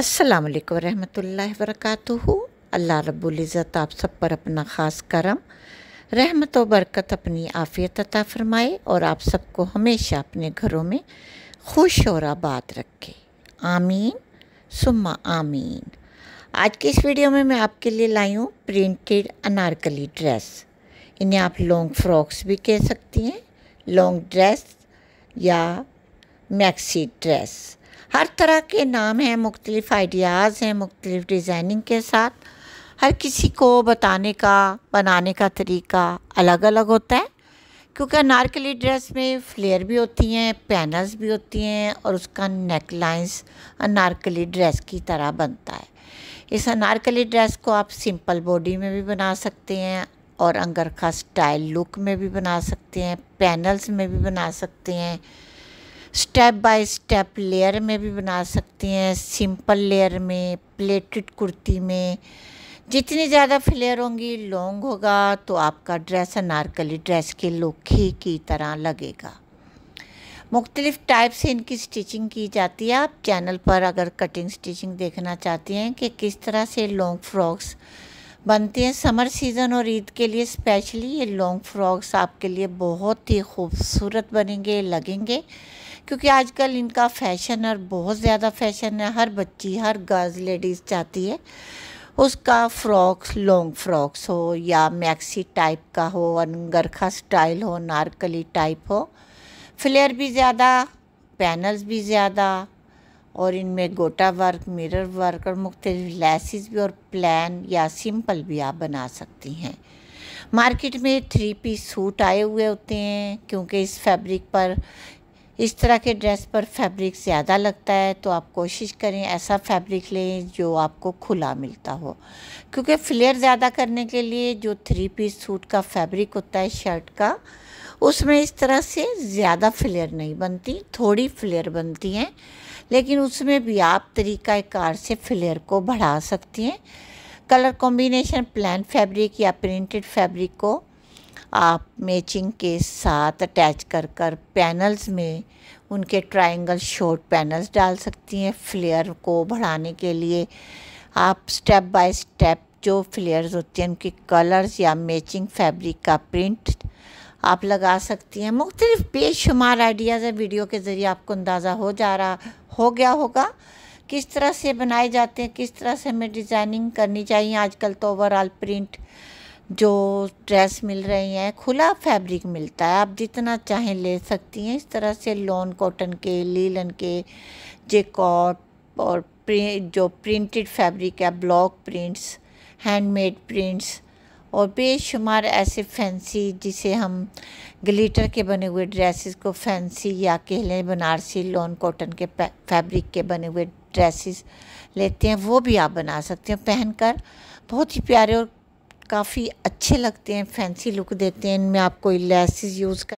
अस्सलाम वालेकुम रहमतुल्लाहि वरकatuhu अल्लाह रब्बुल इज़्ज़त आप सब पर अपना ख़ास करम रहमत और बरकत अपनी आफ़ियत अता फ़रमाए और आप सबको हमेशा अपने घरों में खुश और आबाद रखे आमीन सुम्मा आमीन आज के इस वीडियो में मैं आपके लिए लाई हूँ प्रिंटेड अनारकली ड्रेस इन्हें आप लॉन्ग फ्रॉक्स भी कह सकती हैं लॉन्ग ड्रेस या मैक्सी ड्रेस हर तरह के नाम हैं मुख्तलिफ़ आइडियाज़ हैं मुख्तलिफ़ डिज़ाइनिंग के साथ हर किसी को बताने का बनाने का तरीका अलग अलग होता है क्योंकि अनारकली ड्रेस में फ्लेयर भी होती हैं पैनल्स भी होती हैं और उसका नेक लाइंस अनारकली ड्रेस की तरह बनता है इस अनारकली ड्रेस को आप सिंपल बॉडी में भी बना सकते हैं और अंगरखा स्टाइल लुक में भी बना सकते हैं पैनल्स में भी बना सकते हैं स्टेप बाय स्टेप लेयर में भी बना सकती हैं सिंपल लेयर में प्लेटेड कुर्ती में जितनी ज़्यादा फ्लेयर होंगी लॉन्ग होगा तो आपका ड्रेस अनारकली ड्रेस के लोखी की तरह लगेगा मुख्तलिफ़ टाइप से इनकी स्टिचिंग की जाती है आप चैनल पर अगर कटिंग स्टिचिंग देखना चाहती हैं कि किस तरह से लॉन्ग फ्रॉक्स बनती हैं समर सीज़न और ईद के लिए स्पेशली ये लॉन्ग फ्रॉक्स आपके लिए बहुत ही खूबसूरत बनेंगे लगेंगे क्योंकि आजकल इनका फैशन और बहुत ज़्यादा फैशन है हर बच्ची हर गर्ल्स लेडीज़ चाहती है उसका फ्रॉक्स लॉन्ग फ्रॉक्स हो या मैक्सी टाइप का हो अनगरखा स्टाइल हो नारकली टाइप हो फ्लेयर भी ज़्यादा पैनल्स भी ज़्यादा और इनमें गोटा वर्क मिरर वर्क और मुख्तलिफ लेसिस भी और प्लान या सिंपल भी आप बना सकती हैं मार्केट में थ्री पीस सूट आए हुए होते हैं क्योंकि इस फैब्रिक पर इस तरह के ड्रेस पर फैब्रिक ज़्यादा लगता है तो आप कोशिश करें ऐसा फैब्रिक लें जो आपको खुला मिलता हो क्योंकि फ्लेयर ज़्यादा करने के लिए जो थ्री पीस सूट का फैब्रिक होता है शर्ट का उसमें इस तरह से ज़्यादा फ्लेयर नहीं बनती थोड़ी फ्लेयर बनती हैं लेकिन उसमें भी आप तरीक़ाकार से फ्लेयर को बढ़ा सकती हैं कलर कॉम्बिनेशन प्लान फैब्रिक या प्रिंटेड फैब्रिक को आप मैचिंग के साथ अटैच कर कर पैनल्स में उनके ट्रायंगल शॉर्ट पैनल्स डाल सकती हैं फ्लेयर को बढ़ाने के लिए आप स्टेप बाय स्टेप जो फ्लेयर्स होते हैं उनके कलर्स या मैचिंग फैब्रिक का प्रिंट आप लगा सकती हैं मुख्तलिफ बेशुमार आइडियाज़ है वीडियो के ज़रिए आपको अंदाज़ा हो जा रहा हो गया होगा किस तरह से बनाए जाते हैं किस तरह से हमें डिज़ाइनिंग करनी चाहिए आजकल तो ओवरऑल प्रिंट जो ड्रेस मिल रही हैं खुला फैब्रिक मिलता है आप जितना चाहें ले सकती हैं इस तरह से लॉन कॉटन के लीलन के जेकॉट और प्रिंट जो प्रिंटेड फैब्रिक है ब्लॉक प्रिंट्स हैंडमेड प्रिंट्स और बेशुमार ऐसे फैंसी जिसे हम ग्लिटर के बने हुए ड्रेसेस को फैंसी या कह लें बनारसी लॉन कॉटन के फैब्रिक के बने हुए ड्रेसेस लेते हैं वो भी आप बना सकते हैं पहनकर बहुत ही प्यारे और काफ़ी अच्छे लगते हैं फैंसी लुक देते हैं इनमें आप कोई लेसिस यूज़ कर